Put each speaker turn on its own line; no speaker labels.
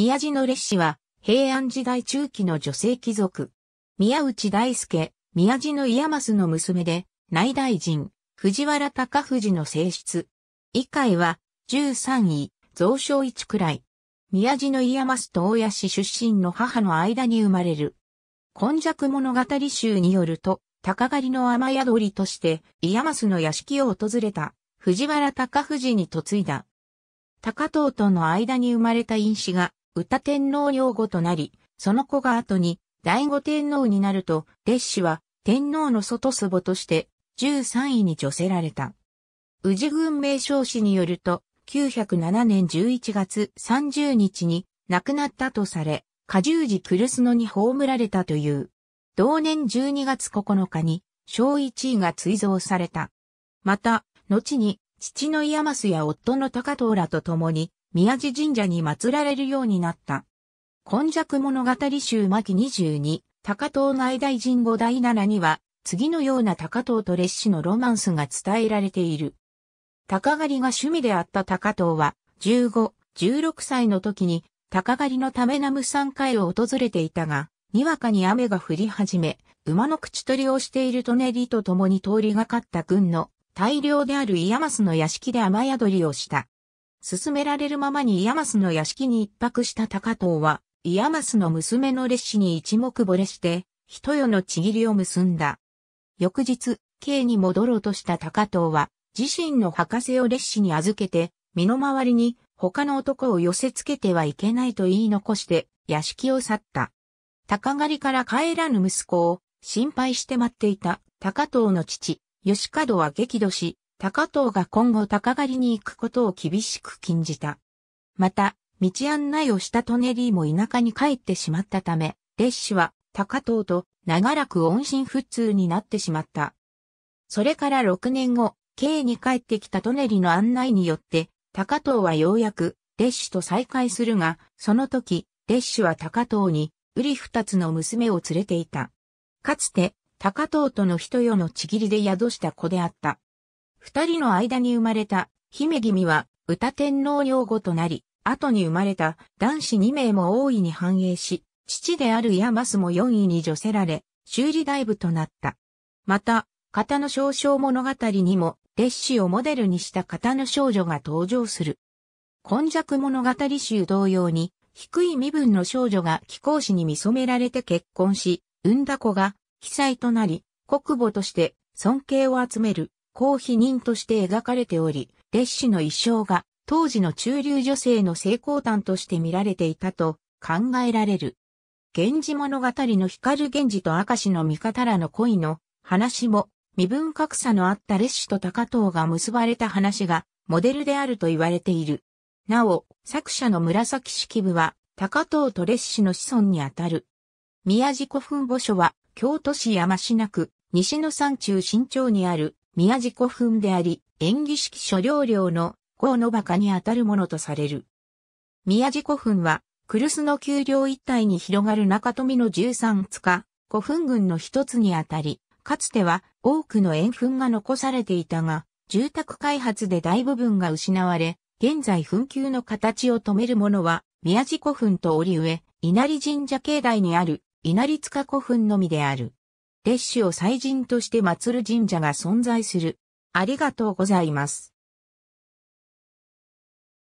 宮地の列氏は、平安時代中期の女性貴族。宮内大輔、宮地の家ヤの娘で、内大臣、藤原隆藤の正室。以下は、13位、蔵書一くらい。宮地の家ヤと大谷氏出身の母の間に生まれる。今弱物語集によると、鷹狩りの雨宿りとして、イヤの屋敷を訪れた、藤原隆藤に嫁いだ。高藤との間に生まれた因子が、歌天皇擁護となり、その子が後に第五天皇になると、列子は天皇の外祖母として13位に除せられた。宇治軍名将史によると、907年11月30日に亡くなったとされ、下十字クルスノに葬られたという。同年12月9日に、小一位が追贈された。また、後に、父の岩須や夫の高藤らと共に、宮地神社に祀られるようになった。今昔物語集巻22、高遠内大神五第七には、次のような高遠と列子のロマンスが伝えられている。高狩りが趣味であった高遠は、15、16歳の時に、高狩りのためナム山会を訪れていたが、にわかに雨が降り始め、馬の口取りをしているとねりと共に通りがかった軍の大量であるイヤマスの屋敷で雨宿りをした。進められるままにイヤマスの屋敷に一泊した高藤は、イヤマスの娘の烈士に一目惚れして、人夜のちぎりを結んだ。翌日、京に戻ろうとした高藤は、自身の博士を烈士に預けて、身の回りに他の男を寄せ付けてはいけないと言い残して、屋敷を去った。高狩りから帰らぬ息子を心配して待っていた高藤の父、吉門は激怒し、高藤が今後高狩りに行くことを厳しく禁じた。また、道案内をしたトネリーも田舎に帰ってしまったため、列氏は高藤と長らく音信不通になってしまった。それから6年後、K に帰ってきたトネリーの案内によって、高藤はようやく、列氏と再会するが、その時、列氏は高藤に、瓜二つの娘を連れていた。かつて、高藤との人よのちぎりで宿した子であった。二人の間に生まれた姫君は歌天皇陵後となり、後に生まれた男子2名も大いに繁栄し、父であるヤマスも4位に除せられ、修理大部となった。また、型の少々物語にも、弟子をモデルにした型の少女が登場する。今弱物語集同様に、低い身分の少女が貴公子に見染められて結婚し、産んだ子が、被災となり、国母として尊敬を集める。公費人として描かれており、列氏の一生が当時の中流女性の成功談として見られていたと考えられる。源氏物語の光源氏と明石の味方らの恋の話も身分格差のあった列氏と高藤が結ばれた話がモデルであると言われている。なお、作者の紫式部は高藤と列氏の子孫にあたる。宮地古墳墓所は京都市山科区西の山中新町にある宮地古墳であり、演技式所領領の豪の馬鹿にあたるものとされる。宮地古墳は、クスの丘陵一帯に広がる中富の13塚、古墳群の一つにあたり、かつては多くの円墳が残されていたが、住宅開発で大部分が失われ、現在墳丘の形を止めるものは、宮地古墳と折上、稲荷神社境内にある稲荷塚古墳のみである。列主を祭神として祀る神社が存在する。ありがとうございます。